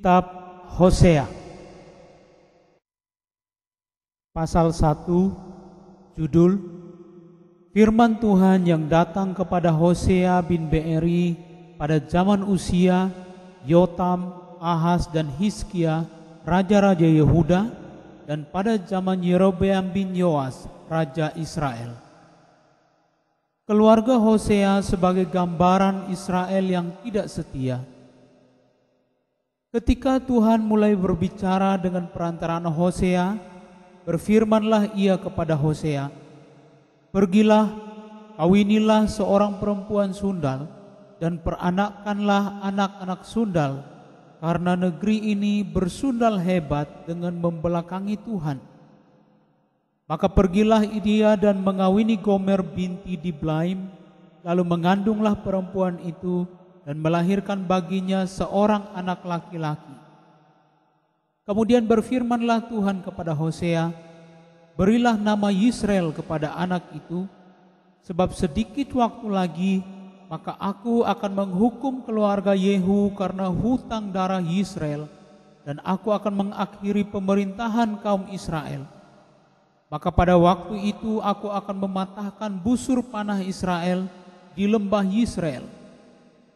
kitab Hosea pasal 1 judul Firman Tuhan yang datang kepada Hosea bin Beeri pada zaman usia Yotam, Ahaz, dan Hiskia raja-raja Yehuda dan pada zaman Yerobeam bin Yoas raja Israel. Keluarga Hosea sebagai gambaran Israel yang tidak setia Ketika Tuhan mulai berbicara dengan perantaraan Hosea, berfirmanlah ia kepada Hosea, Pergilah, kawinilah seorang perempuan sundal, dan peranakkanlah anak-anak sundal, karena negeri ini bersundal hebat dengan membelakangi Tuhan. Maka pergilah dia dan mengawini Gomer binti Diblaim, lalu mengandunglah perempuan itu, dan melahirkan baginya seorang anak laki-laki. Kemudian berfirmanlah Tuhan kepada Hosea, "Berilah nama Yisrael kepada anak itu, sebab sedikit waktu lagi maka aku akan menghukum keluarga Yehu karena hutang darah Yisrael dan aku akan mengakhiri pemerintahan kaum Israel. Maka pada waktu itu aku akan mematahkan busur panah Israel di lembah Yisrael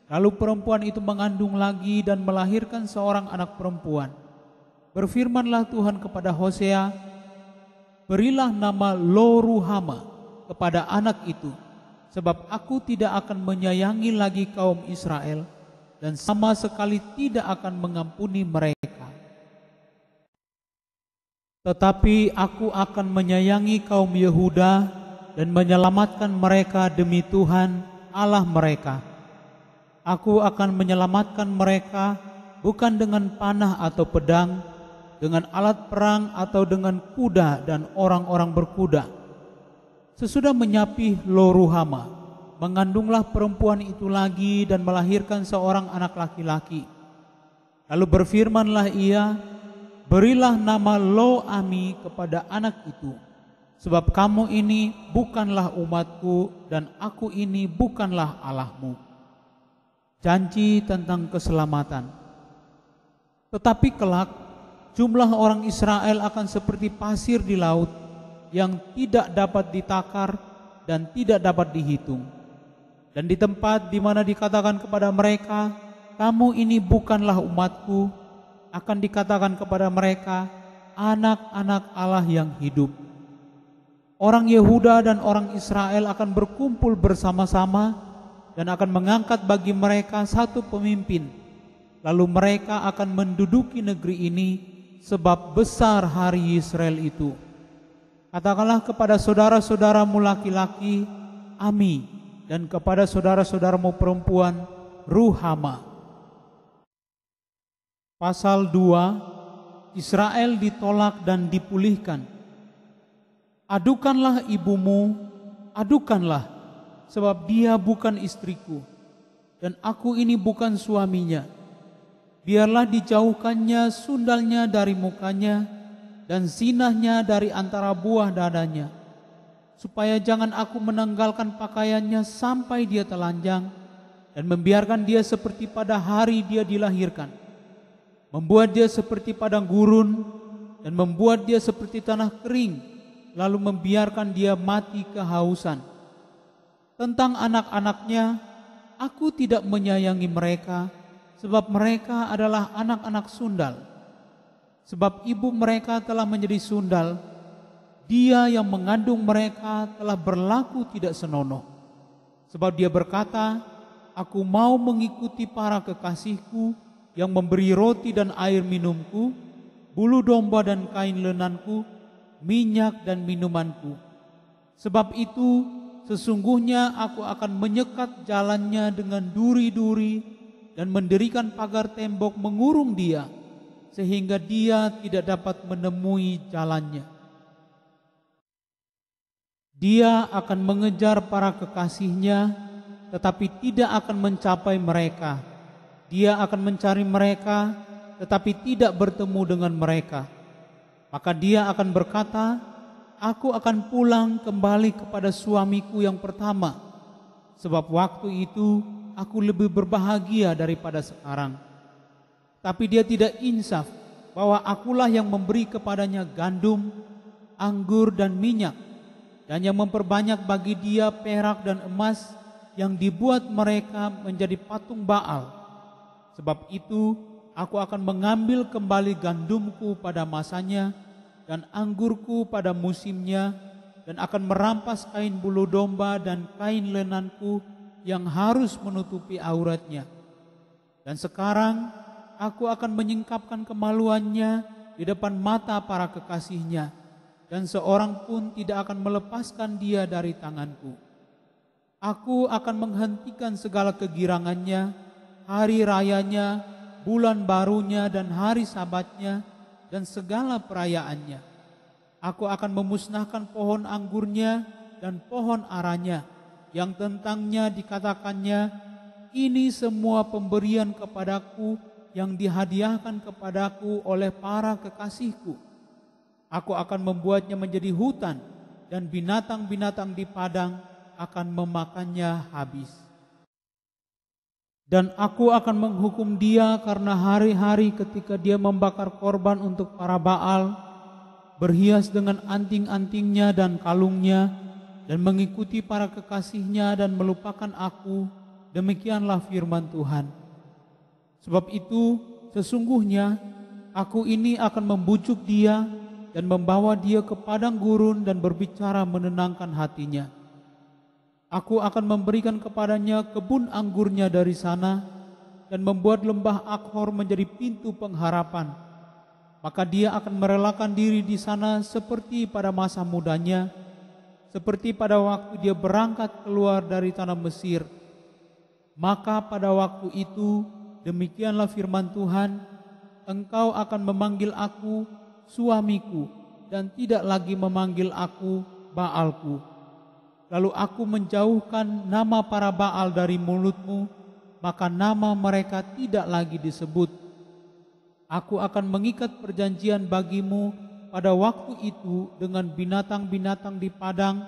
Lalu perempuan itu mengandung lagi dan melahirkan seorang anak perempuan. Berfirmanlah Tuhan kepada Hosea, "Berilah nama Loruhama kepada anak itu, sebab aku tidak akan menyayangi lagi kaum Israel dan sama sekali tidak akan mengampuni mereka. Tetapi aku akan menyayangi kaum Yehuda dan menyelamatkan mereka demi Tuhan Allah mereka." Aku akan menyelamatkan mereka bukan dengan panah atau pedang, dengan alat perang atau dengan kuda dan orang-orang berkuda. Sesudah menyapih Loruhama, mengandunglah perempuan itu lagi dan melahirkan seorang anak laki-laki. Lalu berfirmanlah ia, berilah nama Lo Ami kepada anak itu, sebab kamu ini bukanlah umatku dan aku ini bukanlah Allahmu janji tentang keselamatan. Tetapi kelak jumlah orang Israel akan seperti pasir di laut yang tidak dapat ditakar dan tidak dapat dihitung. Dan di tempat di mana dikatakan kepada mereka, kamu ini bukanlah umatku, akan dikatakan kepada mereka, anak-anak Allah yang hidup. Orang Yehuda dan orang Israel akan berkumpul bersama-sama dan akan mengangkat bagi mereka satu pemimpin. Lalu mereka akan menduduki negeri ini sebab besar hari Israel itu. Katakanlah kepada saudara-saudaramu laki-laki, Ami, dan kepada saudara-saudaramu perempuan, Ruhama. Pasal 2, Israel ditolak dan dipulihkan. Adukanlah ibumu, adukanlah sebab dia bukan istriku dan aku ini bukan suaminya. Biarlah dijauhkannya sundalnya dari mukanya dan sinahnya dari antara buah dadanya, supaya jangan aku menanggalkan pakaiannya sampai dia telanjang dan membiarkan dia seperti pada hari dia dilahirkan, membuat dia seperti padang gurun dan membuat dia seperti tanah kering, lalu membiarkan dia mati kehausan.' tentang anak-anaknya, aku tidak menyayangi mereka sebab mereka adalah anak-anak sundal. Sebab ibu mereka telah menjadi sundal, dia yang mengandung mereka telah berlaku tidak senonoh. Sebab dia berkata, aku mau mengikuti para kekasihku yang memberi roti dan air minumku, bulu domba dan kain lenanku, minyak dan minumanku. Sebab itu sesungguhnya aku akan menyekat jalannya dengan duri-duri dan mendirikan pagar tembok mengurung dia sehingga dia tidak dapat menemui jalannya. Dia akan mengejar para kekasihnya tetapi tidak akan mencapai mereka. Dia akan mencari mereka tetapi tidak bertemu dengan mereka. Maka dia akan berkata, aku akan pulang kembali kepada suamiku yang pertama. Sebab waktu itu aku lebih berbahagia daripada sekarang. Tapi dia tidak insaf bahwa akulah yang memberi kepadanya gandum, anggur dan minyak dan yang memperbanyak bagi dia perak dan emas yang dibuat mereka menjadi patung Baal. Sebab itu aku akan mengambil kembali gandumku pada masanya dan anggurku pada musimnya dan akan merampas kain bulu domba dan kain lenanku yang harus menutupi auratnya. Dan sekarang aku akan menyingkapkan kemaluannya di depan mata para kekasihnya dan seorang pun tidak akan melepaskan dia dari tanganku. Aku akan menghentikan segala kegirangannya, hari rayanya, bulan barunya dan hari sabatnya, dan segala perayaannya. Aku akan memusnahkan pohon anggurnya dan pohon aranya yang tentangnya dikatakannya ini semua pemberian kepadaku yang dihadiahkan kepadaku oleh para kekasihku. Aku akan membuatnya menjadi hutan dan binatang-binatang di padang akan memakannya habis. Dan aku akan menghukum dia karena hari-hari ketika dia membakar korban untuk para Baal, berhias dengan anting-antingnya dan kalungnya, dan mengikuti para kekasihnya dan melupakan aku, demikianlah firman Tuhan. Sebab itu, sesungguhnya aku ini akan membujuk dia dan membawa dia ke padang gurun dan berbicara menenangkan hatinya.' Aku akan memberikan kepadanya kebun anggurnya dari sana dan membuat lembah Akhor menjadi pintu pengharapan. Maka dia akan merelakan diri di sana seperti pada masa mudanya, seperti pada waktu dia berangkat keluar dari tanah Mesir. Maka pada waktu itu, demikianlah firman Tuhan, engkau akan memanggil aku suamiku dan tidak lagi memanggil aku Baalku. Lalu aku menjauhkan nama para Baal dari mulutmu, maka nama mereka tidak lagi disebut. Aku akan mengikat perjanjian bagimu pada waktu itu dengan binatang-binatang di padang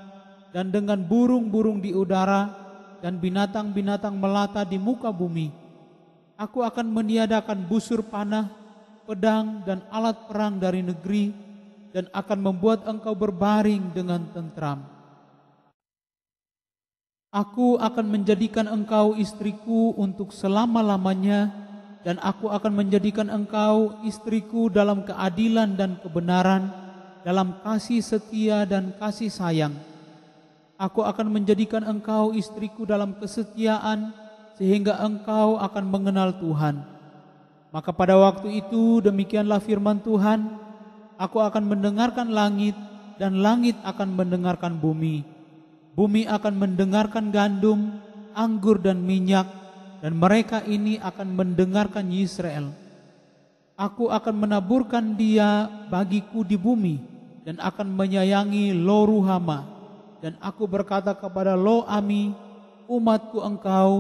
dan dengan burung-burung di udara dan binatang-binatang melata di muka bumi. Aku akan meniadakan busur panah, pedang dan alat perang dari negeri dan akan membuat engkau berbaring dengan tentram.' Aku akan menjadikan engkau istriku untuk selama-lamanya dan aku akan menjadikan engkau istriku dalam keadilan dan kebenaran, dalam kasih setia dan kasih sayang. Aku akan menjadikan engkau istriku dalam kesetiaan sehingga engkau akan mengenal Tuhan. Maka pada waktu itu demikianlah firman Tuhan, aku akan mendengarkan langit dan langit akan mendengarkan bumi bumi akan mendengarkan gandum, anggur dan minyak dan mereka ini akan mendengarkan Yisrael. Aku akan menaburkan dia bagiku di bumi dan akan menyayangi Lo Ruhama dan aku berkata kepada Lo Ami umatku engkau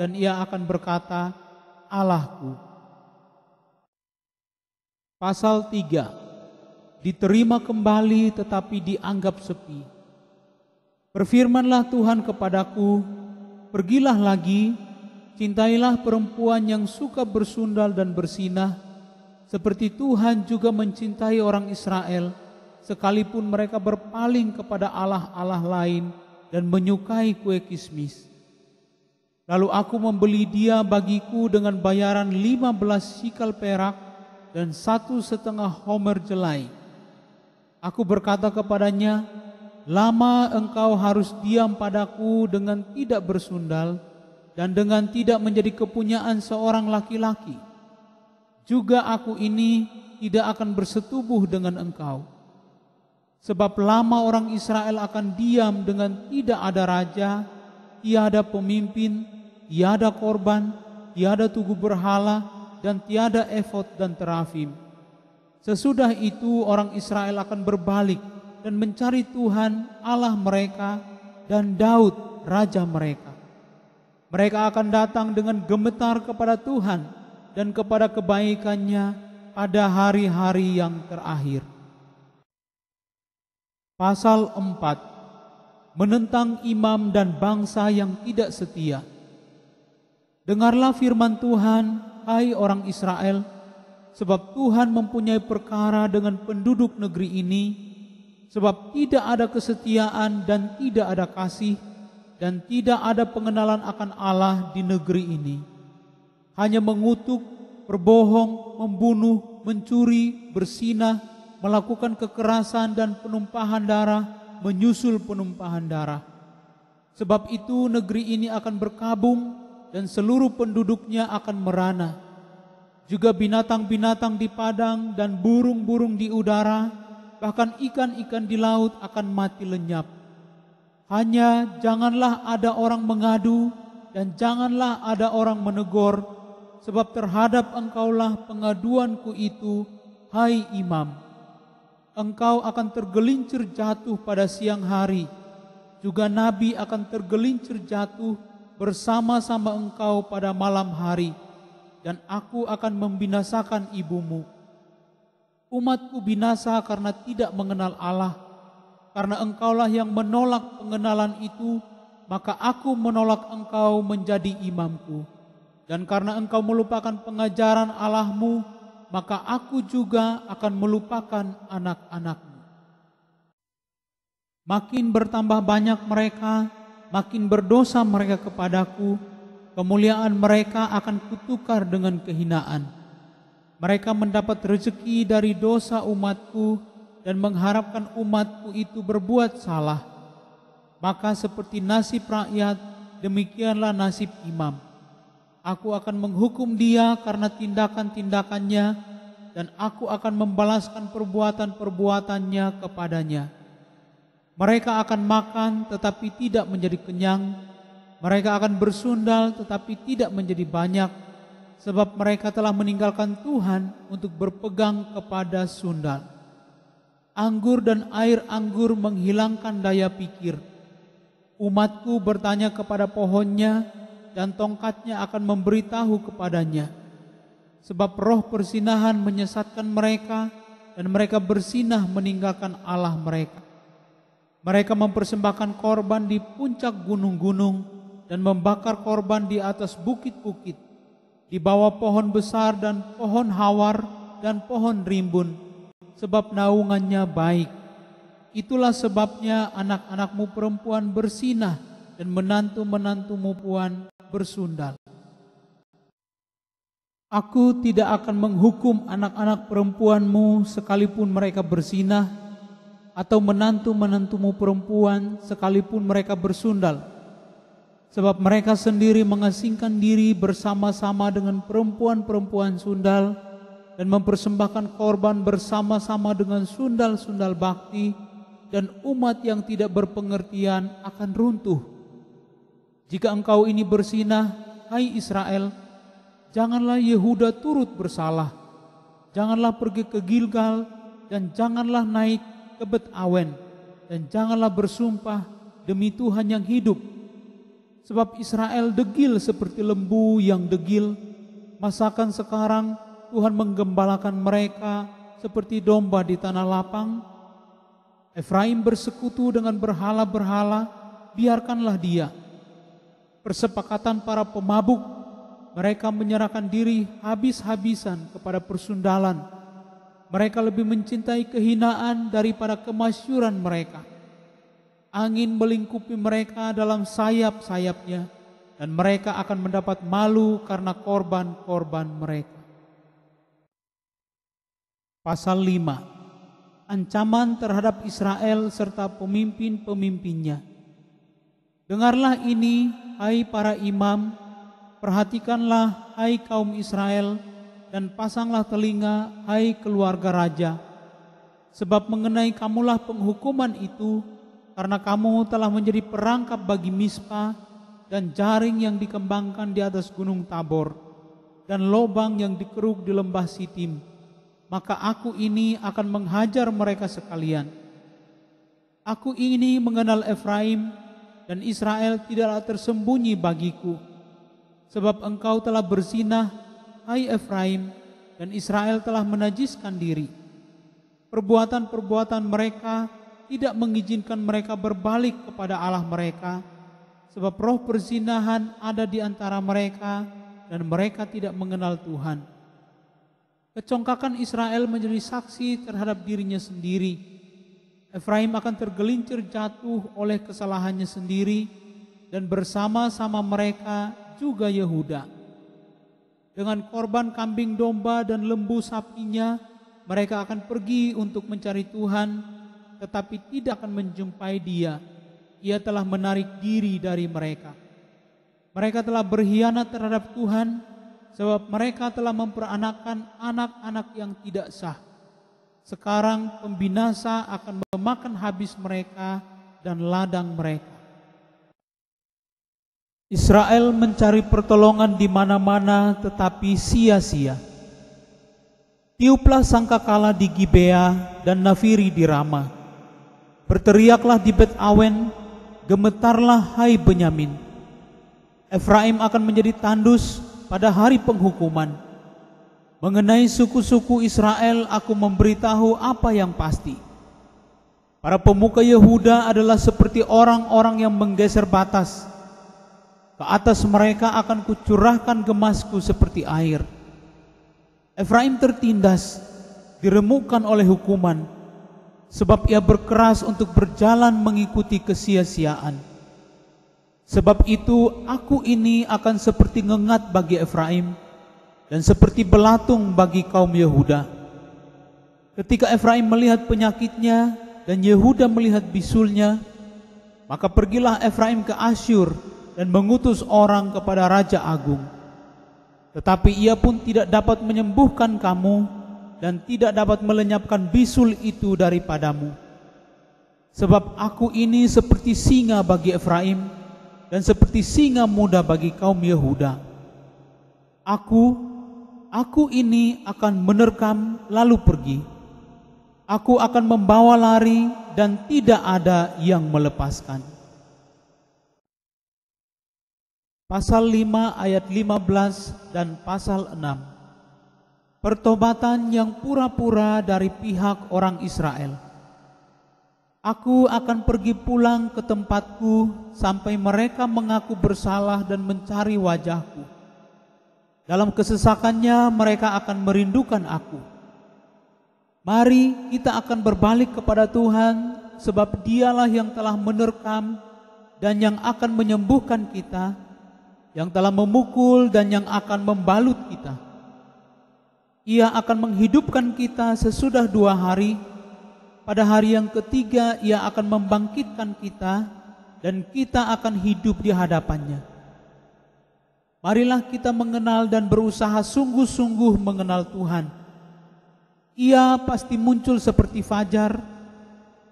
dan ia akan berkata Allahku. Pasal 3 Diterima kembali tetapi dianggap sepi. Berfirmanlah Tuhan kepadaku, pergilah lagi, cintailah perempuan yang suka bersundal dan bersinah, seperti Tuhan juga mencintai orang Israel, sekalipun mereka berpaling kepada Allah-Allah lain dan menyukai kue kismis. Lalu aku membeli dia bagiku dengan bayaran 15 sikal perak dan satu setengah homer jelai. Aku berkata kepadanya, lama engkau harus diam padaku dengan tidak bersundal dan dengan tidak menjadi kepunyaan seorang laki-laki. Juga aku ini tidak akan bersetubuh dengan engkau. Sebab lama orang Israel akan diam dengan tidak ada raja, tiada pemimpin, tiada korban, tiada tugu berhala, dan tiada efot dan terafim. Sesudah itu orang Israel akan berbalik dan mencari Tuhan Allah mereka dan Daud raja mereka. Mereka akan datang dengan gemetar kepada Tuhan dan kepada kebaikannya pada hari-hari yang terakhir. Pasal 4 Menentang imam dan bangsa yang tidak setia. Dengarlah firman Tuhan, hai orang Israel, sebab Tuhan mempunyai perkara dengan penduduk negeri ini sebab tidak ada kesetiaan dan tidak ada kasih dan tidak ada pengenalan akan Allah di negeri ini. Hanya mengutuk, berbohong, membunuh, mencuri, bersinah, melakukan kekerasan dan penumpahan darah, menyusul penumpahan darah. Sebab itu negeri ini akan berkabung dan seluruh penduduknya akan merana. Juga binatang-binatang di padang dan burung-burung di udara bahkan ikan-ikan di laut akan mati lenyap. Hanya janganlah ada orang mengadu dan janganlah ada orang menegur, sebab terhadap engkaulah pengaduanku itu, hai imam. Engkau akan tergelincir jatuh pada siang hari, juga nabi akan tergelincir jatuh bersama-sama engkau pada malam hari, dan aku akan membinasakan ibumu umatku binasa karena tidak mengenal Allah. Karena engkaulah yang menolak pengenalan itu, maka aku menolak engkau menjadi imamku. Dan karena engkau melupakan pengajaran Allahmu, maka aku juga akan melupakan anak-anakmu. Makin bertambah banyak mereka, makin berdosa mereka kepadaku, kemuliaan mereka akan kutukar dengan kehinaan.' Mereka mendapat rezeki dari dosa umatku dan mengharapkan umatku itu berbuat salah. Maka seperti nasib rakyat, demikianlah nasib imam. Aku akan menghukum dia karena tindakan-tindakannya dan aku akan membalaskan perbuatan-perbuatannya kepadanya. Mereka akan makan tetapi tidak menjadi kenyang. Mereka akan bersundal tetapi tidak menjadi banyak sebab mereka telah meninggalkan Tuhan untuk berpegang kepada sundal. Anggur dan air anggur menghilangkan daya pikir. Umatku bertanya kepada pohonnya dan tongkatnya akan memberitahu kepadanya. Sebab roh persinahan menyesatkan mereka dan mereka bersinah meninggalkan Allah mereka. Mereka mempersembahkan korban di puncak gunung-gunung dan membakar korban di atas bukit-bukit di bawah pohon besar dan pohon hawar dan pohon rimbun, sebab naungannya baik. Itulah sebabnya anak-anakmu perempuan bersinah dan menantu-menantumu puan bersundal. Aku tidak akan menghukum anak-anak perempuanmu sekalipun mereka bersinah atau menantu-menantumu perempuan sekalipun mereka bersundal Sebab mereka sendiri mengasingkan diri bersama-sama dengan perempuan-perempuan sundal dan mempersembahkan korban bersama-sama dengan sundal-sundal bakti dan umat yang tidak berpengertian akan runtuh. Jika engkau ini bersinah, hai Israel, janganlah Yehuda turut bersalah. Janganlah pergi ke Gilgal dan janganlah naik ke Bet Awen dan janganlah bersumpah demi Tuhan yang hidup Sebab Israel degil seperti lembu yang degil. Masakan sekarang Tuhan menggembalakan mereka seperti domba di tanah lapang. Efraim bersekutu dengan berhala-berhala, biarkanlah dia. Persepakatan para pemabuk, mereka menyerahkan diri habis-habisan kepada persundalan. Mereka lebih mencintai kehinaan daripada kemasyuran mereka angin melingkupi mereka dalam sayap-sayapnya, dan mereka akan mendapat malu karena korban-korban mereka. Pasal 5 Ancaman terhadap Israel serta pemimpin-pemimpinnya. Dengarlah ini, hai para imam, perhatikanlah, hai kaum Israel, dan pasanglah telinga, hai keluarga raja. Sebab mengenai kamulah penghukuman itu, karena kamu telah menjadi perangkap bagi Mispa dan jaring yang dikembangkan di atas gunung Tabor dan lobang yang dikeruk di lembah Sitim. Maka aku ini akan menghajar mereka sekalian. Aku ini mengenal Efraim dan Israel tidaklah tersembunyi bagiku. Sebab engkau telah bersinah, hai Efraim, dan Israel telah menajiskan diri. Perbuatan-perbuatan mereka tidak mengizinkan mereka berbalik kepada Allah mereka sebab roh perzinahan ada di antara mereka dan mereka tidak mengenal Tuhan. Kecongkakan Israel menjadi saksi terhadap dirinya sendiri. Efraim akan tergelincir jatuh oleh kesalahannya sendiri dan bersama-sama mereka juga Yehuda. Dengan korban kambing domba dan lembu sapinya, mereka akan pergi untuk mencari Tuhan tetapi tidak akan menjumpai dia. Ia telah menarik diri dari mereka. Mereka telah berkhianat terhadap Tuhan, sebab mereka telah memperanakan anak-anak yang tidak sah. Sekarang pembinasa akan memakan habis mereka dan ladang mereka. Israel mencari pertolongan di mana-mana tetapi sia-sia. Tiuplah sangkakala di Gibea dan Nafiri di Ramah Berteriaklah di Bet Awen, gemetarlah hai Benyamin. Efraim akan menjadi tandus pada hari penghukuman. Mengenai suku-suku Israel aku memberitahu apa yang pasti. Para pemuka Yehuda adalah seperti orang-orang yang menggeser batas. Ke atas mereka akan kucurahkan gemasku seperti air. Efraim tertindas, diremukkan oleh hukuman sebab ia berkeras untuk berjalan mengikuti kesia-siaan. Sebab itu aku ini akan seperti ngengat bagi Efraim dan seperti belatung bagi kaum Yehuda. Ketika Efraim melihat penyakitnya dan Yehuda melihat bisulnya, maka pergilah Efraim ke Asyur dan mengutus orang kepada Raja Agung. Tetapi ia pun tidak dapat menyembuhkan kamu, dan tidak dapat melenyapkan bisul itu daripadamu. Sebab aku ini seperti singa bagi Efraim dan seperti singa muda bagi kaum Yehuda. Aku, aku ini akan menerkam lalu pergi. Aku akan membawa lari dan tidak ada yang melepaskan. Pasal 5 ayat 15 dan pasal 6 pertobatan yang pura-pura dari pihak orang Israel. Aku akan pergi pulang ke tempatku sampai mereka mengaku bersalah dan mencari wajahku. Dalam kesesakannya mereka akan merindukan aku. Mari kita akan berbalik kepada Tuhan sebab dialah yang telah menerkam dan yang akan menyembuhkan kita, yang telah memukul dan yang akan membalut kita ia akan menghidupkan kita sesudah dua hari. Pada hari yang ketiga, ia akan membangkitkan kita dan kita akan hidup di hadapannya. Marilah kita mengenal dan berusaha sungguh-sungguh mengenal Tuhan. Ia pasti muncul seperti fajar.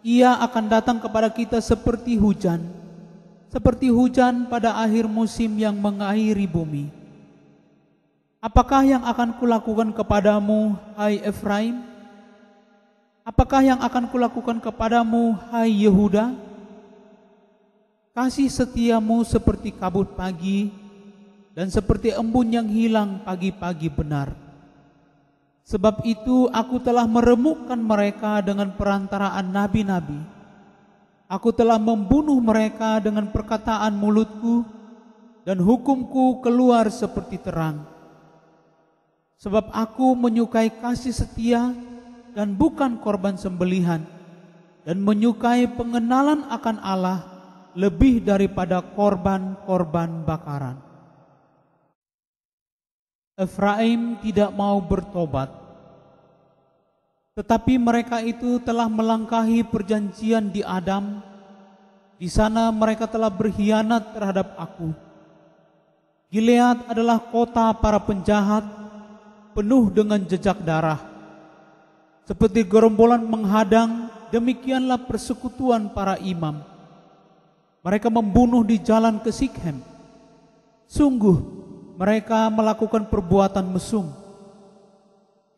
Ia akan datang kepada kita seperti hujan, seperti hujan pada akhir musim yang mengairi bumi Apakah yang akan kulakukan kepadamu, hai Efraim? Apakah yang akan kulakukan kepadamu, hai Yehuda? Kasih setiamu seperti kabut pagi dan seperti embun yang hilang pagi-pagi benar. Sebab itu aku telah meremukkan mereka dengan perantaraan nabi-nabi. Aku telah membunuh mereka dengan perkataan mulutku dan hukumku keluar seperti terang sebab aku menyukai kasih setia dan bukan korban sembelihan dan menyukai pengenalan akan Allah lebih daripada korban-korban bakaran. Efraim tidak mau bertobat, tetapi mereka itu telah melangkahi perjanjian di Adam. Di sana mereka telah berkhianat terhadap aku. Gilead adalah kota para penjahat, penuh dengan jejak darah. Seperti gerombolan menghadang, demikianlah persekutuan para imam. Mereka membunuh di jalan ke Sikhem. Sungguh, mereka melakukan perbuatan mesum.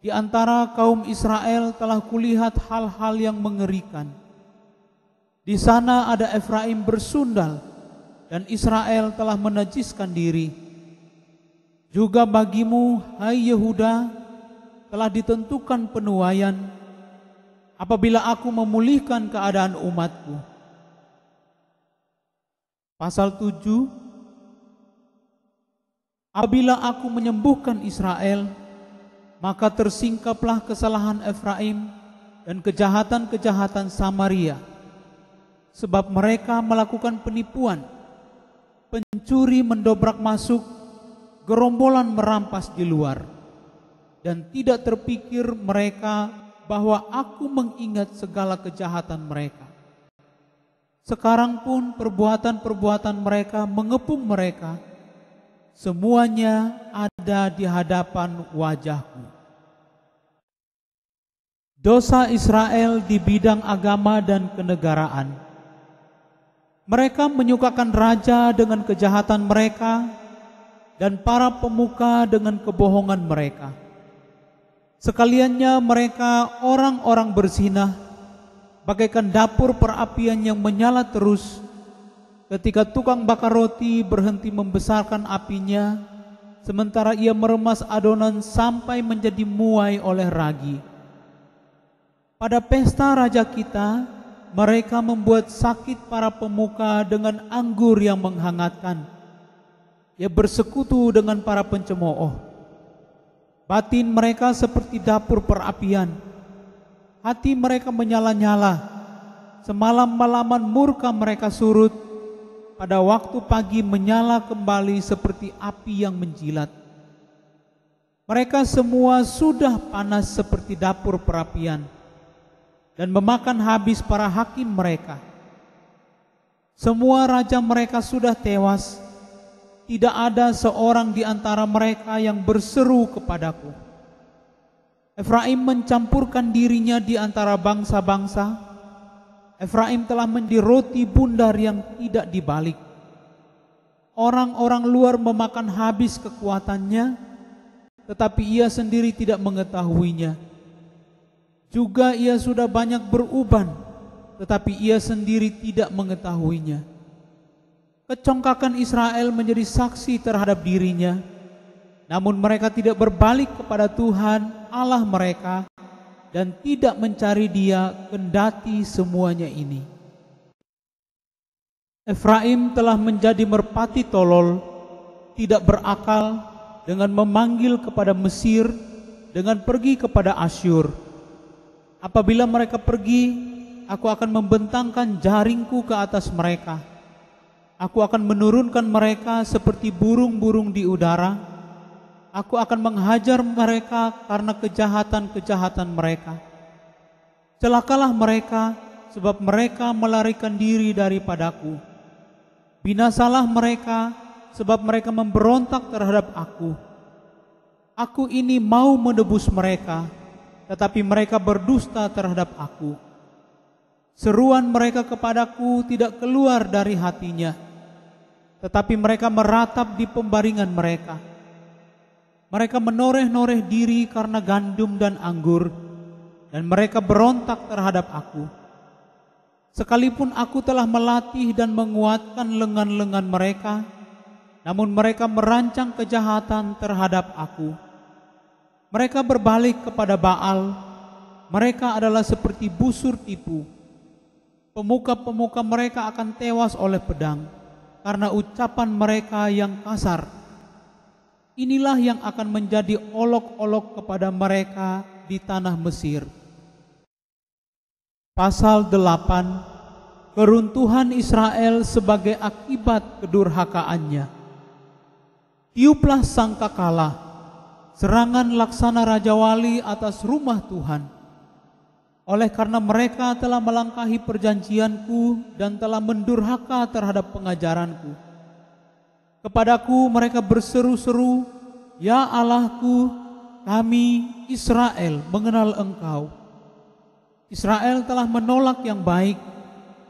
Di antara kaum Israel telah kulihat hal-hal yang mengerikan. Di sana ada Efraim bersundal dan Israel telah menajiskan diri juga bagimu, hai Yehuda, telah ditentukan penuaian apabila aku memulihkan keadaan umatku. Pasal 7 Apabila aku menyembuhkan Israel, maka tersingkaplah kesalahan Efraim dan kejahatan-kejahatan Samaria. Sebab mereka melakukan penipuan, pencuri mendobrak masuk gerombolan merampas di luar, dan tidak terpikir mereka bahwa aku mengingat segala kejahatan mereka. Sekarang pun perbuatan-perbuatan mereka mengepung mereka, semuanya ada di hadapan wajahku. Dosa Israel di bidang agama dan kenegaraan. Mereka menyukakan raja dengan kejahatan mereka dan para pemuka dengan kebohongan mereka. Sekaliannya mereka orang-orang bersinah, bagaikan dapur perapian yang menyala terus. Ketika tukang bakar roti berhenti membesarkan apinya, sementara ia meremas adonan sampai menjadi muai oleh ragi. Pada pesta raja kita, mereka membuat sakit para pemuka dengan anggur yang menghangatkan ya bersekutu dengan para pencemooh. Batin mereka seperti dapur perapian. Hati mereka menyala-nyala. Semalam malaman murka mereka surut. Pada waktu pagi menyala kembali seperti api yang menjilat. Mereka semua sudah panas seperti dapur perapian dan memakan habis para hakim mereka. Semua raja mereka sudah tewas tidak ada seorang di antara mereka yang berseru kepadaku. Efraim mencampurkan dirinya di antara bangsa-bangsa. Efraim telah mendiroti bundar yang tidak dibalik. Orang-orang luar memakan habis kekuatannya, tetapi ia sendiri tidak mengetahuinya. Juga ia sudah banyak beruban, tetapi ia sendiri tidak mengetahuinya Kecongkakan Israel menjadi saksi terhadap dirinya. Namun mereka tidak berbalik kepada Tuhan Allah mereka dan tidak mencari dia kendati semuanya ini. Efraim telah menjadi merpati tolol, tidak berakal dengan memanggil kepada Mesir dengan pergi kepada Asyur. Apabila mereka pergi, aku akan membentangkan jaringku ke atas mereka.' Aku akan menurunkan mereka seperti burung-burung di udara. Aku akan menghajar mereka karena kejahatan-kejahatan mereka. Celakalah mereka sebab mereka melarikan diri daripadaku. Binasalah mereka sebab mereka memberontak terhadap aku. Aku ini mau menebus mereka, tetapi mereka berdusta terhadap aku. Seruan mereka kepadaku tidak keluar dari hatinya tetapi mereka meratap di pembaringan mereka. Mereka menoreh-noreh diri karena gandum dan anggur, dan mereka berontak terhadap aku. Sekalipun aku telah melatih dan menguatkan lengan-lengan mereka, namun mereka merancang kejahatan terhadap aku. Mereka berbalik kepada Baal, mereka adalah seperti busur tipu. Pemuka-pemuka mereka akan tewas oleh pedang karena ucapan mereka yang kasar. Inilah yang akan menjadi olok-olok kepada mereka di tanah Mesir. Pasal 8 Keruntuhan Israel sebagai akibat kedurhakaannya. Tiuplah kalah. serangan laksana Raja Wali atas rumah Tuhan. Oleh karena mereka telah melangkahi perjanjianku dan telah mendurhaka terhadap pengajaranku. Kepadaku mereka berseru-seru, Ya Allahku, kami Israel mengenal Engkau. Israel telah menolak yang baik,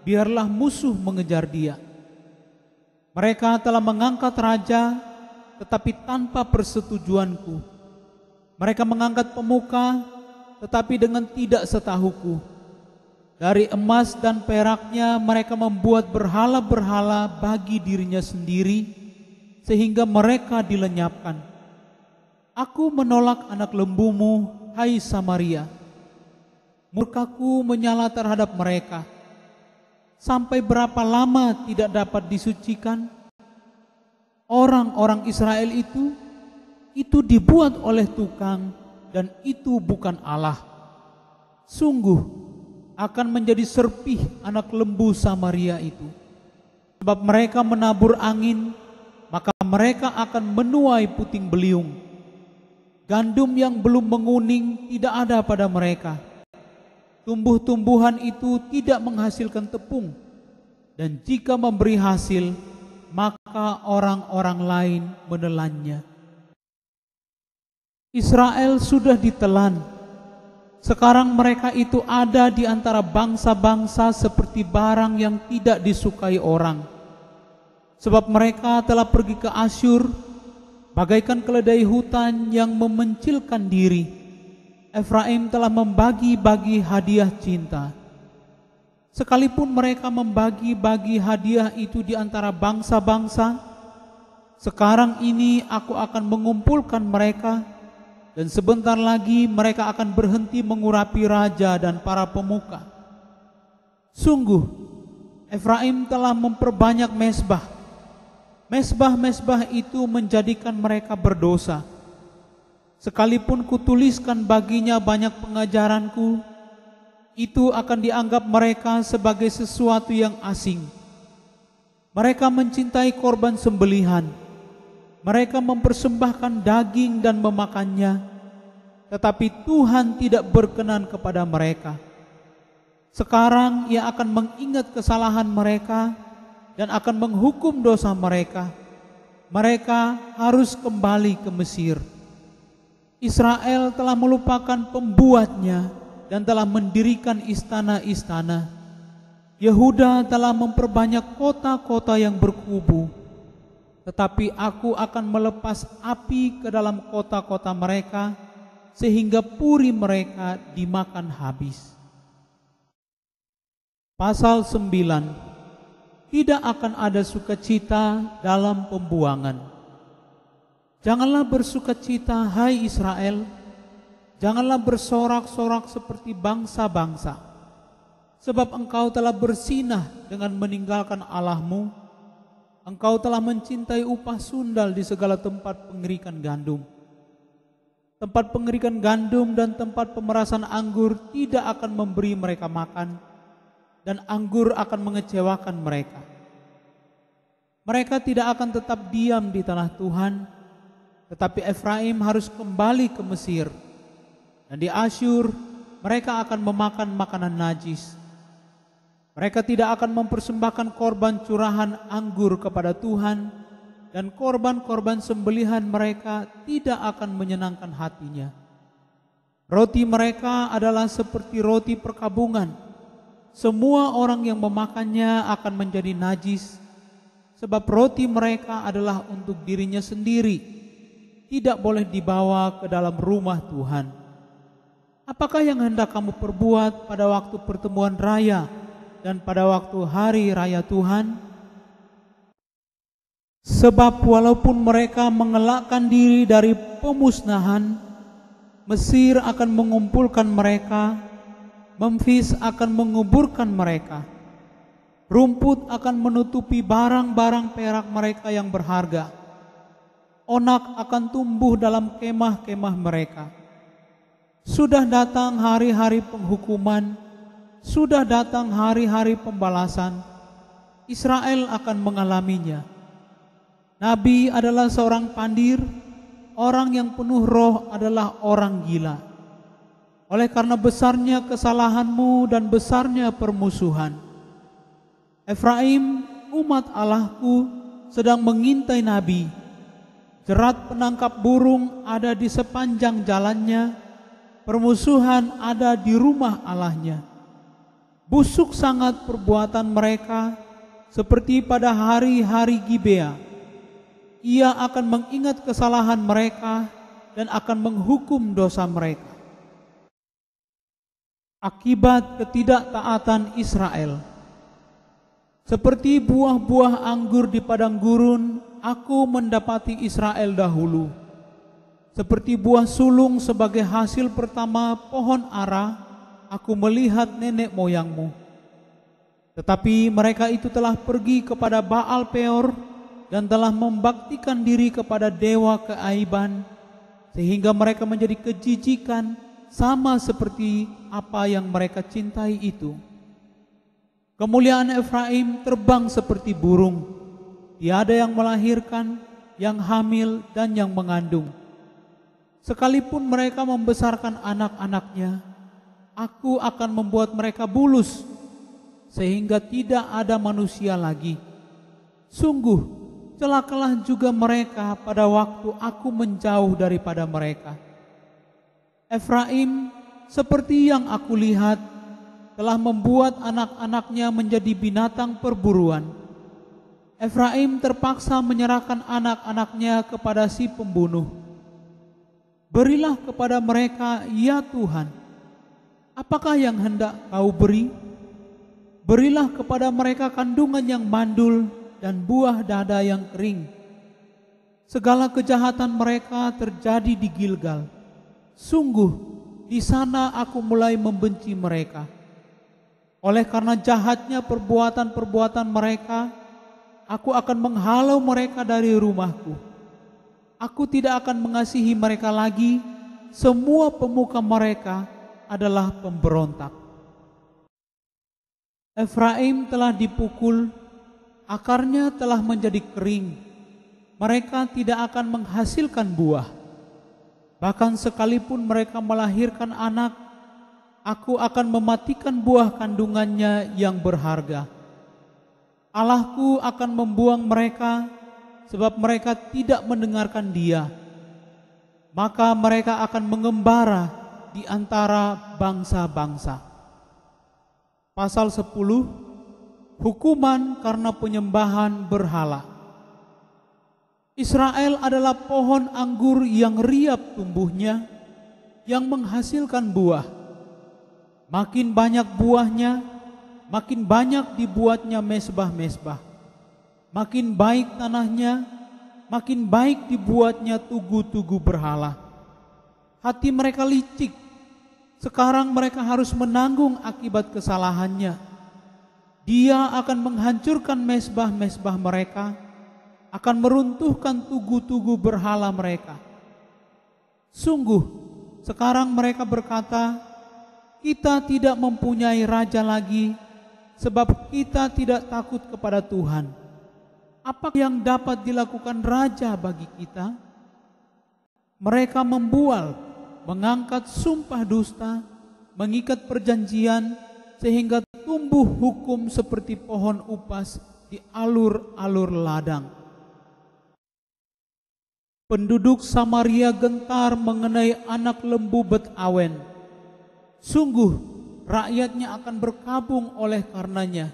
biarlah musuh mengejar dia. Mereka telah mengangkat raja, tetapi tanpa persetujuanku. Mereka mengangkat pemuka, tetapi dengan tidak setahuku. Dari emas dan peraknya mereka membuat berhala-berhala bagi dirinya sendiri, sehingga mereka dilenyapkan. Aku menolak anak lembumu, hai Samaria. Murkaku menyala terhadap mereka. Sampai berapa lama tidak dapat disucikan? Orang-orang Israel itu, itu dibuat oleh tukang dan itu bukan Allah. Sungguh akan menjadi serpih anak lembu Samaria itu. Sebab mereka menabur angin, maka mereka akan menuai puting beliung. Gandum yang belum menguning tidak ada pada mereka. Tumbuh-tumbuhan itu tidak menghasilkan tepung. Dan jika memberi hasil, maka orang-orang lain menelannya. Israel sudah ditelan. Sekarang mereka itu ada di antara bangsa-bangsa seperti barang yang tidak disukai orang. Sebab mereka telah pergi ke Asyur, bagaikan keledai hutan yang memencilkan diri. Efraim telah membagi-bagi hadiah cinta. Sekalipun mereka membagi-bagi hadiah itu di antara bangsa-bangsa, sekarang ini aku akan mengumpulkan mereka dan sebentar lagi mereka akan berhenti mengurapi raja dan para pemuka. Sungguh, Efraim telah memperbanyak mesbah. Mesbah-mesbah itu menjadikan mereka berdosa. Sekalipun kutuliskan baginya banyak pengajaranku, itu akan dianggap mereka sebagai sesuatu yang asing. Mereka mencintai korban sembelihan mereka mempersembahkan daging dan memakannya, tetapi Tuhan tidak berkenan kepada mereka. Sekarang ia akan mengingat kesalahan mereka dan akan menghukum dosa mereka. Mereka harus kembali ke Mesir. Israel telah melupakan pembuatnya dan telah mendirikan istana-istana. Yehuda telah memperbanyak kota-kota yang berkubu tetapi aku akan melepas api ke dalam kota-kota mereka, sehingga puri mereka dimakan habis. Pasal 9 Tidak akan ada sukacita dalam pembuangan. Janganlah bersukacita, hai Israel, janganlah bersorak-sorak seperti bangsa-bangsa, sebab engkau telah bersinah dengan meninggalkan Allahmu, Engkau telah mencintai upah sundal di segala tempat pengerikan gandum. Tempat pengerikan gandum dan tempat pemerasan anggur tidak akan memberi mereka makan, dan anggur akan mengecewakan mereka. Mereka tidak akan tetap diam di tanah Tuhan, tetapi Efraim harus kembali ke Mesir, dan di Asyur mereka akan memakan makanan najis mereka tidak akan mempersembahkan korban curahan anggur kepada Tuhan dan korban-korban sembelihan mereka tidak akan menyenangkan hatinya. Roti mereka adalah seperti roti perkabungan. Semua orang yang memakannya akan menjadi najis sebab roti mereka adalah untuk dirinya sendiri, tidak boleh dibawa ke dalam rumah Tuhan. Apakah yang hendak kamu perbuat pada waktu pertemuan raya? dan pada waktu hari raya Tuhan sebab walaupun mereka mengelakkan diri dari pemusnahan Mesir akan mengumpulkan mereka Memphis akan menguburkan mereka Rumput akan menutupi barang-barang perak mereka yang berharga Onak akan tumbuh dalam kemah-kemah mereka Sudah datang hari-hari penghukuman sudah datang hari-hari pembalasan, Israel akan mengalaminya. Nabi adalah seorang pandir, orang yang penuh roh adalah orang gila. Oleh karena besarnya kesalahanmu dan besarnya permusuhan, Efraim, umat Allahku, sedang mengintai Nabi. Jerat penangkap burung ada di sepanjang jalannya, permusuhan ada di rumah Allahnya Busuk sangat perbuatan mereka seperti pada hari-hari Gibea. Ia akan mengingat kesalahan mereka dan akan menghukum dosa mereka. Akibat ketidaktaatan Israel. Seperti buah-buah anggur di padang gurun, aku mendapati Israel dahulu. Seperti buah sulung sebagai hasil pertama pohon ara, aku melihat nenek moyangmu. Tetapi mereka itu telah pergi kepada Baal Peor dan telah membaktikan diri kepada dewa keaiban sehingga mereka menjadi kejijikan sama seperti apa yang mereka cintai itu. Kemuliaan Efraim terbang seperti burung. Tiada yang melahirkan, yang hamil dan yang mengandung. Sekalipun mereka membesarkan anak-anaknya, Aku akan membuat mereka bulus sehingga tidak ada manusia lagi. Sungguh, celakalah juga mereka pada waktu aku menjauh daripada mereka. Efraim, seperti yang aku lihat, telah membuat anak-anaknya menjadi binatang perburuan. Efraim terpaksa menyerahkan anak-anaknya kepada si pembunuh. Berilah kepada mereka, ya Tuhan, apakah yang hendak kau beri? Berilah kepada mereka kandungan yang mandul dan buah dada yang kering. Segala kejahatan mereka terjadi di Gilgal. Sungguh, di sana aku mulai membenci mereka. Oleh karena jahatnya perbuatan-perbuatan mereka, aku akan menghalau mereka dari rumahku. Aku tidak akan mengasihi mereka lagi, semua pemuka mereka, adalah pemberontak. Efraim telah dipukul, akarnya telah menjadi kering. Mereka tidak akan menghasilkan buah. Bahkan sekalipun mereka melahirkan anak, aku akan mematikan buah kandungannya yang berharga. Allahku akan membuang mereka sebab mereka tidak mendengarkan dia. Maka mereka akan mengembara di antara bangsa-bangsa. Pasal 10 Hukuman karena penyembahan berhala. Israel adalah pohon anggur yang riap tumbuhnya yang menghasilkan buah. Makin banyak buahnya, makin banyak dibuatnya mesbah-mesbah. Makin baik tanahnya, makin baik dibuatnya tugu-tugu berhala. Hati mereka licik, sekarang mereka harus menanggung akibat kesalahannya. Dia akan menghancurkan mesbah-mesbah mereka, akan meruntuhkan tugu-tugu berhala mereka. Sungguh, sekarang mereka berkata, "Kita tidak mempunyai raja lagi, sebab kita tidak takut kepada Tuhan." Apa yang dapat dilakukan raja bagi kita? Mereka membual mengangkat sumpah dusta, mengikat perjanjian, sehingga tumbuh hukum seperti pohon upas di alur-alur ladang. Penduduk Samaria gentar mengenai anak lembu betawen. Sungguh, rakyatnya akan berkabung oleh karenanya,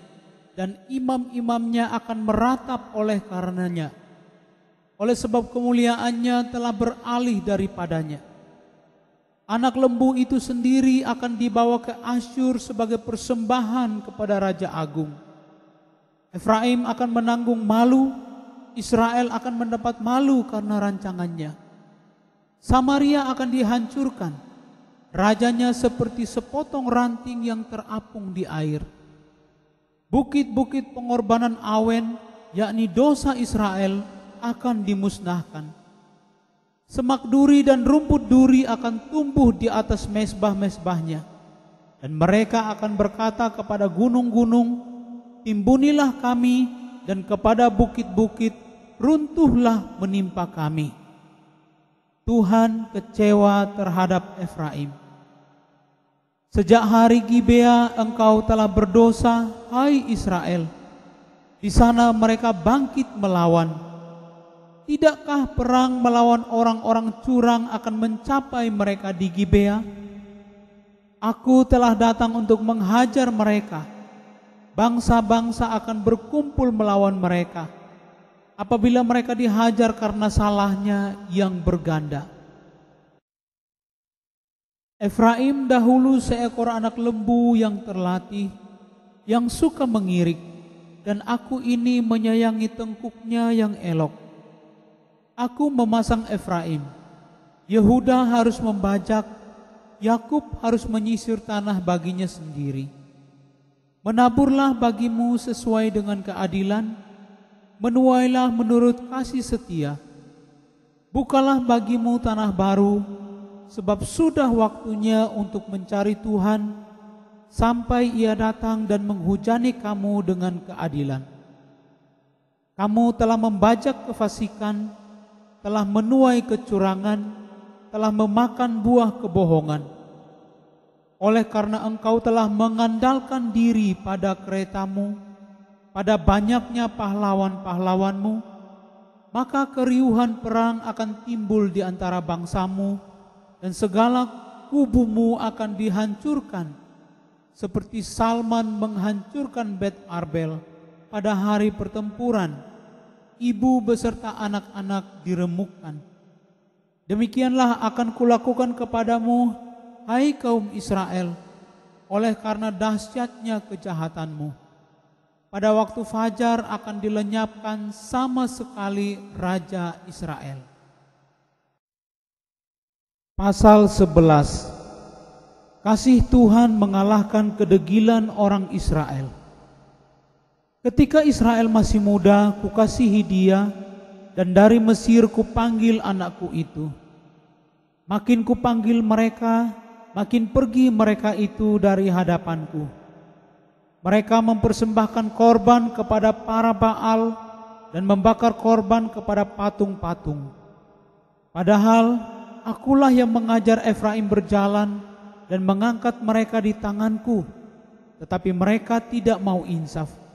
dan imam-imamnya akan meratap oleh karenanya. Oleh sebab kemuliaannya telah beralih daripadanya. Anak lembu itu sendiri akan dibawa ke Asyur sebagai persembahan kepada Raja Agung. Efraim akan menanggung malu, Israel akan mendapat malu karena rancangannya. Samaria akan dihancurkan, rajanya seperti sepotong ranting yang terapung di air. Bukit-bukit pengorbanan Awen, yakni dosa Israel, akan dimusnahkan Semak duri dan rumput duri akan tumbuh di atas mesbah-mesbahnya. Dan mereka akan berkata kepada gunung-gunung, Timbunilah kami dan kepada bukit-bukit, runtuhlah menimpa kami. Tuhan kecewa terhadap Efraim. Sejak hari Gibea engkau telah berdosa, hai Israel. Di sana mereka bangkit melawan Tidakkah perang melawan orang-orang curang akan mencapai mereka di Gibea? Aku telah datang untuk menghajar mereka. Bangsa-bangsa akan berkumpul melawan mereka. Apabila mereka dihajar karena salahnya yang berganda. Efraim dahulu seekor anak lembu yang terlatih, yang suka mengirik, dan aku ini menyayangi tengkuknya yang elok Aku memasang Efraim. Yehuda harus membajak. Yakub harus menyisir tanah baginya sendiri. Menaburlah bagimu sesuai dengan keadilan. Menuailah menurut kasih setia. Bukalah bagimu tanah baru, sebab sudah waktunya untuk mencari Tuhan sampai ia datang dan menghujani kamu dengan keadilan. Kamu telah membajak kefasikan, telah menuai kecurangan, telah memakan buah kebohongan. Oleh karena engkau telah mengandalkan diri pada keretamu, pada banyaknya pahlawan-pahlawanmu, maka keriuhan perang akan timbul di antara bangsamu, dan segala kubumu akan dihancurkan, seperti Salman menghancurkan Bet Arbel pada hari pertempuran ibu beserta anak-anak diremukkan. Demikianlah akan kulakukan kepadamu, hai kaum Israel, oleh karena dahsyatnya kejahatanmu. Pada waktu fajar akan dilenyapkan sama sekali Raja Israel. Pasal 11 Kasih Tuhan mengalahkan kedegilan orang Israel. Ketika Israel masih muda, kukasihi dia, dan dari Mesir kupanggil anakku itu. Makin kupanggil mereka, makin pergi mereka itu dari hadapanku. Mereka mempersembahkan korban kepada para Baal dan membakar korban kepada patung-patung. Padahal akulah yang mengajar Efraim berjalan dan mengangkat mereka di tanganku, tetapi mereka tidak mau insaf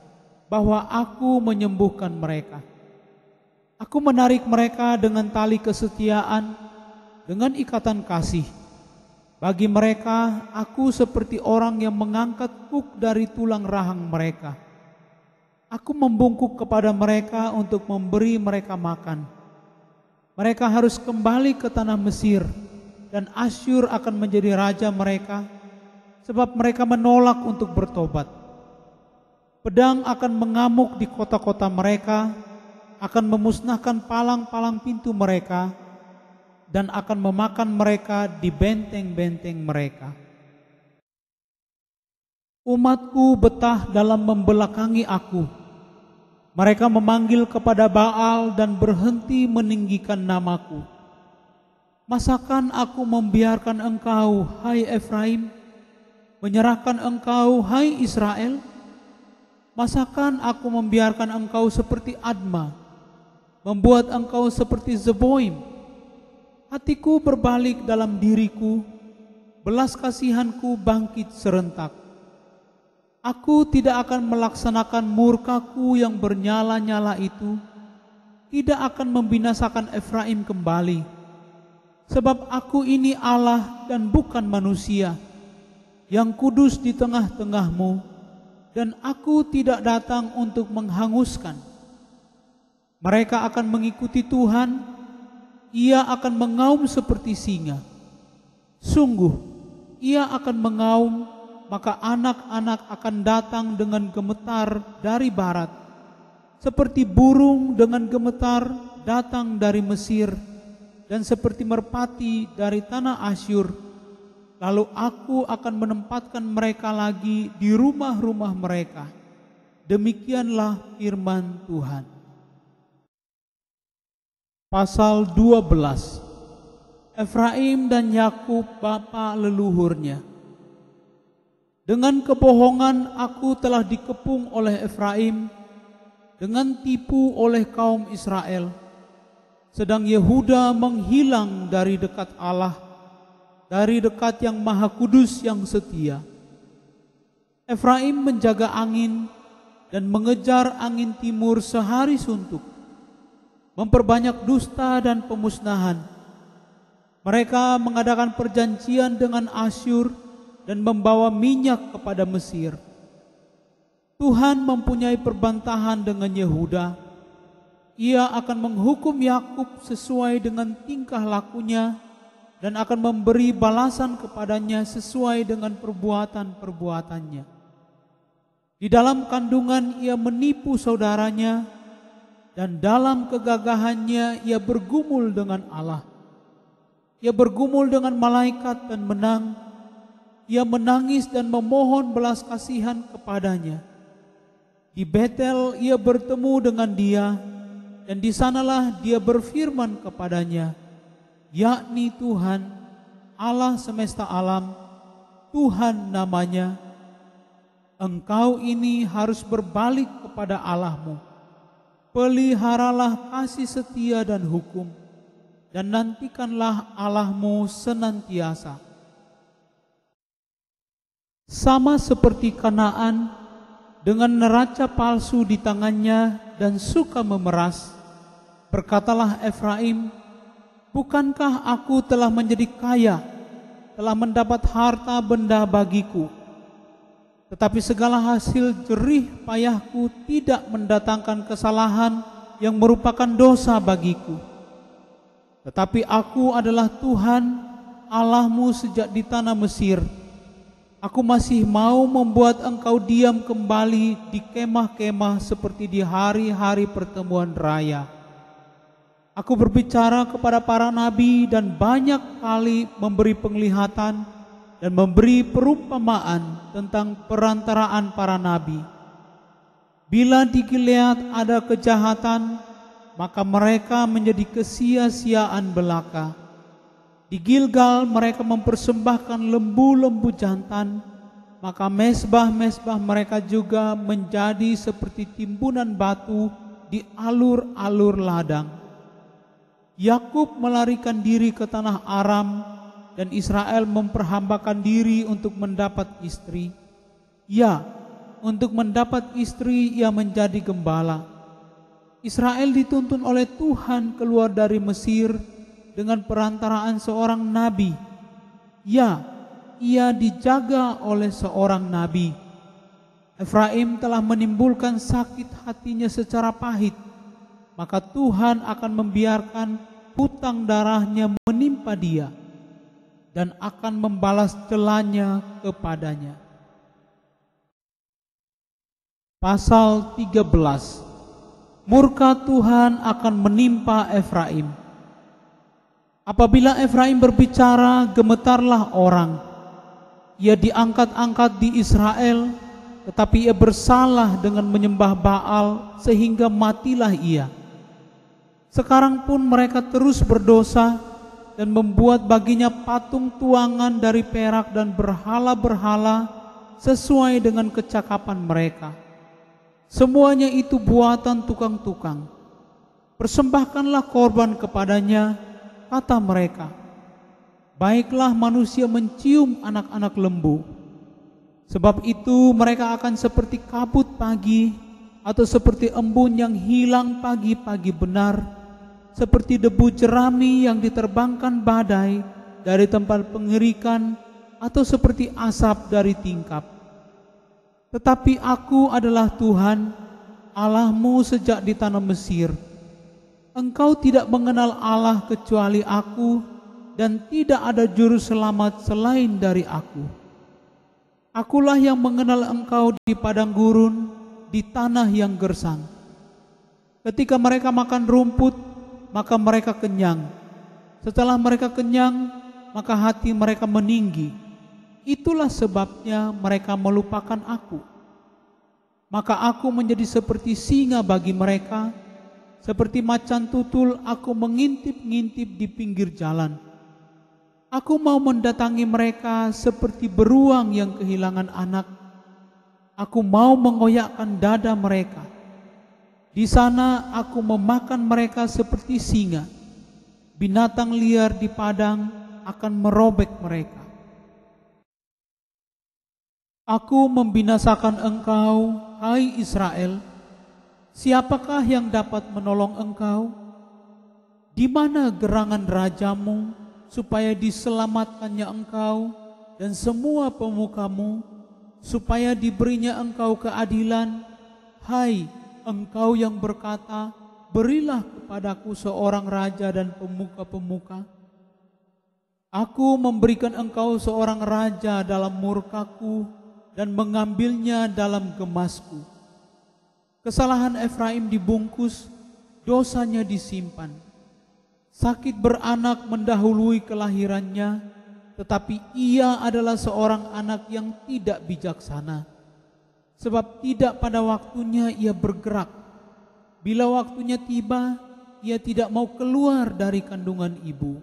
bahwa aku menyembuhkan mereka. Aku menarik mereka dengan tali kesetiaan, dengan ikatan kasih. Bagi mereka, aku seperti orang yang mengangkat kuk dari tulang rahang mereka. Aku membungkuk kepada mereka untuk memberi mereka makan. Mereka harus kembali ke tanah Mesir, dan Asyur akan menjadi raja mereka, sebab mereka menolak untuk bertobat.' Pedang akan mengamuk di kota-kota mereka, akan memusnahkan palang-palang pintu mereka, dan akan memakan mereka di benteng-benteng mereka. Umatku betah dalam membelakangi aku. Mereka memanggil kepada Baal dan berhenti meninggikan namaku. Masakan aku membiarkan engkau, hai Efraim, menyerahkan engkau, hai Israel?' Masakan aku membiarkan engkau seperti Adma, membuat engkau seperti Zeboim. Hatiku berbalik dalam diriku, belas kasihanku bangkit serentak. Aku tidak akan melaksanakan murkaku yang bernyala-nyala itu, tidak akan membinasakan Efraim kembali. Sebab aku ini Allah dan bukan manusia, yang kudus di tengah-tengahmu, dan aku tidak datang untuk menghanguskan. Mereka akan mengikuti Tuhan, ia akan mengaum seperti singa. Sungguh, ia akan mengaum, maka anak-anak akan datang dengan gemetar dari barat, seperti burung dengan gemetar datang dari Mesir, dan seperti merpati dari tanah Asyur Lalu aku akan menempatkan mereka lagi di rumah-rumah mereka. Demikianlah firman Tuhan. Pasal 12 Efraim dan Yakub bapa leluhurnya. Dengan kebohongan aku telah dikepung oleh Efraim, dengan tipu oleh kaum Israel. Sedang Yehuda menghilang dari dekat Allah dari dekat yang maha kudus yang setia. Efraim menjaga angin dan mengejar angin timur sehari suntuk, memperbanyak dusta dan pemusnahan. Mereka mengadakan perjanjian dengan Asyur dan membawa minyak kepada Mesir. Tuhan mempunyai perbantahan dengan Yehuda. Ia akan menghukum Yakub sesuai dengan tingkah lakunya dan akan memberi balasan kepadanya sesuai dengan perbuatan-perbuatannya. Di dalam kandungan ia menipu saudaranya dan dalam kegagahannya ia bergumul dengan Allah. Ia bergumul dengan malaikat dan menang. Ia menangis dan memohon belas kasihan kepadanya. Di Betel ia bertemu dengan dia dan di sanalah dia berfirman kepadanya, yakni Tuhan Allah semesta alam, Tuhan namanya. Engkau ini harus berbalik kepada Allahmu. Peliharalah kasih setia dan hukum, dan nantikanlah Allahmu senantiasa. Sama seperti Kanaan, dengan neraca palsu di tangannya dan suka memeras, berkatalah Efraim, Bukankah aku telah menjadi kaya, telah mendapat harta benda bagiku? Tetapi segala hasil jerih payahku tidak mendatangkan kesalahan yang merupakan dosa bagiku. Tetapi aku adalah Tuhan Allahmu sejak di tanah Mesir. Aku masih mau membuat engkau diam kembali di kemah-kemah seperti di hari-hari pertemuan raya.' Aku berbicara kepada para nabi dan banyak kali memberi penglihatan dan memberi perumpamaan tentang perantaraan para nabi. Bila di Gilead ada kejahatan, maka mereka menjadi kesia-siaan belaka. Di Gilgal mereka mempersembahkan lembu-lembu jantan, maka mesbah-mesbah mereka juga menjadi seperti timbunan batu di alur-alur ladang Yakub melarikan diri ke tanah Aram dan Israel memperhambakan diri untuk mendapat istri. Ya, untuk mendapat istri ia menjadi gembala. Israel dituntun oleh Tuhan keluar dari Mesir dengan perantaraan seorang nabi. Ya, ia dijaga oleh seorang nabi. Efraim telah menimbulkan sakit hatinya secara pahit maka Tuhan akan membiarkan hutang darahnya menimpa dia dan akan membalas celanya kepadanya. Pasal 13 Murka Tuhan akan menimpa Efraim. Apabila Efraim berbicara, gemetarlah orang. Ia diangkat-angkat di Israel, tetapi ia bersalah dengan menyembah Baal sehingga matilah ia sekarang pun mereka terus berdosa dan membuat baginya patung tuangan dari perak dan berhala-berhala sesuai dengan kecakapan mereka. Semuanya itu buatan tukang-tukang. Persembahkanlah korban kepadanya, kata mereka. Baiklah manusia mencium anak-anak lembu. Sebab itu mereka akan seperti kabut pagi atau seperti embun yang hilang pagi-pagi benar seperti debu jerami yang diterbangkan badai dari tempat pengirikan atau seperti asap dari tingkap. Tetapi aku adalah Tuhan, Allahmu sejak di tanah Mesir. Engkau tidak mengenal Allah kecuali aku dan tidak ada juru selamat selain dari aku. Akulah yang mengenal engkau di padang gurun, di tanah yang gersang. Ketika mereka makan rumput, maka mereka kenyang. Setelah mereka kenyang, maka hati mereka meninggi. Itulah sebabnya mereka melupakan aku. Maka aku menjadi seperti singa bagi mereka, seperti macan tutul aku mengintip-ngintip di pinggir jalan. Aku mau mendatangi mereka seperti beruang yang kehilangan anak. Aku mau mengoyakkan dada mereka di sana aku memakan mereka seperti singa. Binatang liar di padang akan merobek mereka. Aku membinasakan engkau, hai Israel. Siapakah yang dapat menolong engkau? Di mana gerangan rajamu supaya diselamatkannya engkau dan semua pemukamu supaya diberinya engkau keadilan? Hai engkau yang berkata, Berilah kepadaku seorang raja dan pemuka-pemuka. Aku memberikan engkau seorang raja dalam murkaku dan mengambilnya dalam gemasku. Kesalahan Efraim dibungkus, dosanya disimpan. Sakit beranak mendahului kelahirannya, tetapi ia adalah seorang anak yang tidak bijaksana sebab tidak pada waktunya ia bergerak. Bila waktunya tiba, ia tidak mau keluar dari kandungan ibu.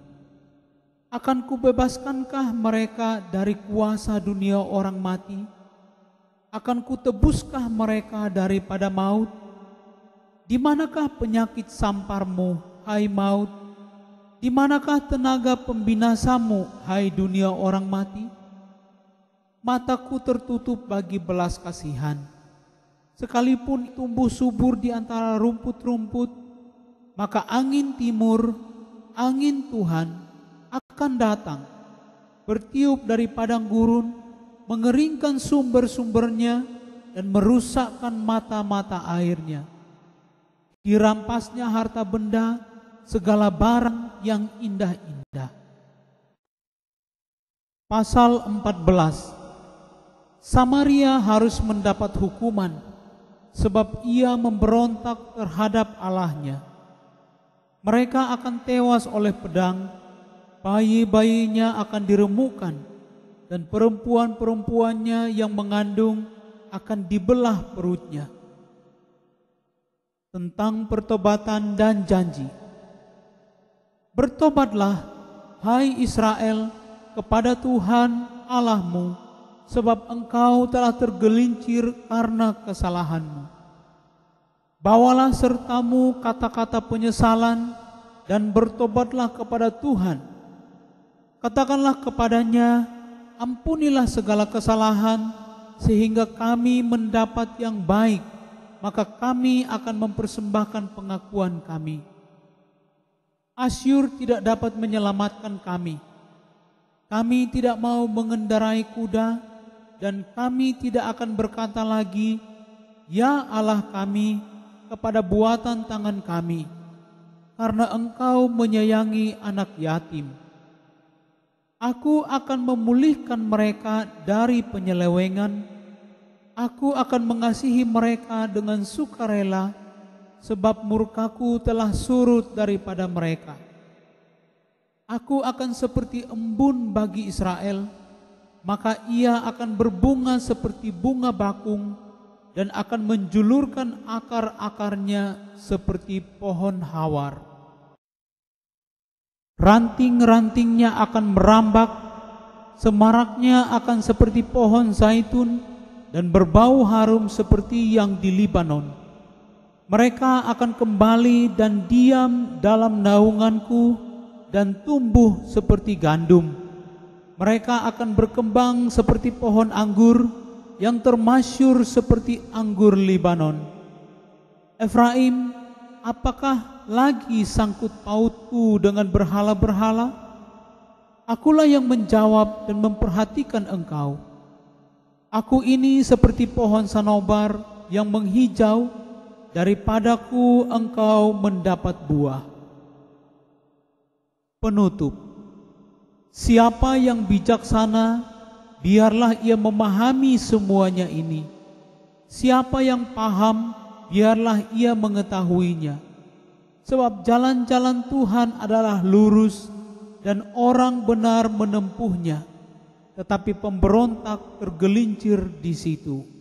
Akan kubebaskankah mereka dari kuasa dunia orang mati? Akan kutebuskah mereka daripada maut? Di manakah penyakit samparmu, hai maut? Di manakah tenaga pembinasamu, hai dunia orang mati? mataku tertutup bagi belas kasihan. Sekalipun tumbuh subur di antara rumput-rumput, maka angin timur, angin Tuhan akan datang, bertiup dari padang gurun, mengeringkan sumber-sumbernya, dan merusakkan mata-mata airnya. Dirampasnya harta benda, segala barang yang indah-indah. Pasal 14 Samaria harus mendapat hukuman sebab ia memberontak terhadap Allahnya. Mereka akan tewas oleh pedang, bayi-bayinya akan diremukan, dan perempuan-perempuannya yang mengandung akan dibelah perutnya. Tentang pertobatan dan janji. Bertobatlah, hai Israel, kepada Tuhan Allahmu, sebab engkau telah tergelincir karena kesalahanmu. Bawalah sertamu kata-kata penyesalan dan bertobatlah kepada Tuhan. Katakanlah kepadanya, ampunilah segala kesalahan sehingga kami mendapat yang baik, maka kami akan mempersembahkan pengakuan kami. Asyur tidak dapat menyelamatkan kami. Kami tidak mau mengendarai kuda, dan kami tidak akan berkata lagi, Ya Allah kami, kepada buatan tangan kami, karena engkau menyayangi anak yatim. Aku akan memulihkan mereka dari penyelewengan, aku akan mengasihi mereka dengan sukarela, sebab murkaku telah surut daripada mereka.' Aku akan seperti embun bagi Israel maka ia akan berbunga seperti bunga bakung dan akan menjulurkan akar-akarnya seperti pohon hawar. Ranting-rantingnya akan merambak, semaraknya akan seperti pohon zaitun dan berbau harum seperti yang di Libanon. Mereka akan kembali dan diam dalam naunganku dan tumbuh seperti gandum mereka akan berkembang seperti pohon anggur yang termasyur seperti anggur Libanon. Efraim, apakah lagi sangkut pautku dengan berhala-berhala? Akulah yang menjawab dan memperhatikan engkau. Aku ini seperti pohon sanobar yang menghijau, daripadaku engkau mendapat buah. Penutup Siapa yang bijaksana, biarlah ia memahami semuanya ini. Siapa yang paham, biarlah ia mengetahuinya. Sebab jalan-jalan Tuhan adalah lurus dan orang benar menempuhnya. Tetapi pemberontak tergelincir di situ.